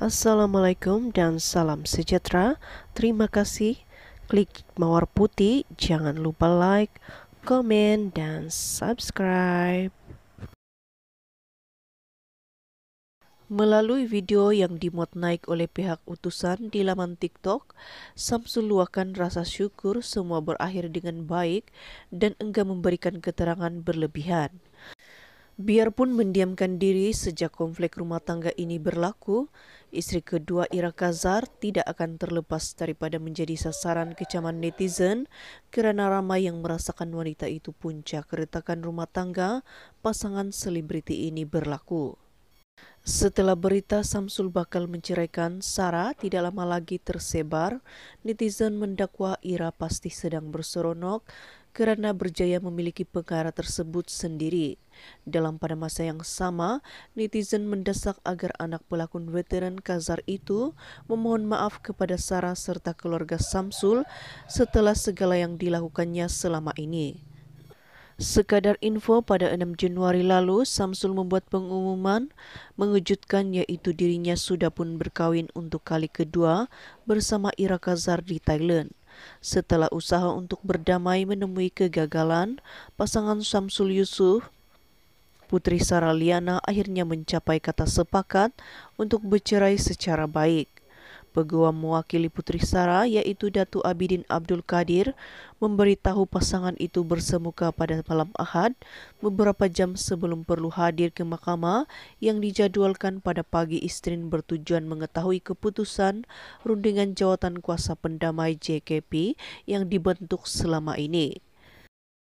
Assalamualaikum dan salam sejahtera. Terima kasih. Klik mawar putih. Jangan lupa like, komen, dan subscribe. Melalui video yang dimuat naik oleh pihak utusan di laman TikTok, Samsul luahkan rasa syukur semua berakhir dengan baik dan enggak memberikan keterangan berlebihan. Biarpun mendiamkan diri sejak konflik rumah tangga ini berlaku, istri kedua Ira Kazar tidak akan terlepas daripada menjadi sasaran kecaman netizen kerana ramai yang merasakan wanita itu puncak keretakan rumah tangga pasangan selebriti ini berlaku. Setelah berita Samsul bakal menceraikan Sarah tidak lama lagi tersebar, netizen mendakwa Ira pasti sedang berseronok karena berjaya memiliki perkara tersebut sendiri. Dalam pada masa yang sama, netizen mendesak agar anak pelakon veteran Kazar itu memohon maaf kepada Sarah serta keluarga Samsul setelah segala yang dilakukannya selama ini. Sekadar info pada 6 Januari lalu, Samsul membuat pengumuman mengejutkan yaitu dirinya sudah pun berkawin untuk kali kedua bersama Ira Kazar di Thailand. Setelah usaha untuk berdamai menemui kegagalan, pasangan Samsul Yusuf Putri Sara Liana akhirnya mencapai kata sepakat untuk bercerai secara baik. peguam mewakili Puteri Sara iaitu Datu Abidin Abdul Kadir memberitahu pasangan itu bersemuka pada malam Ahad beberapa jam sebelum perlu hadir ke mahkamah yang dijadualkan pada pagi Isnin bertujuan mengetahui keputusan rundingan jawatan kuasa pendamai JKP yang dibentuk selama ini.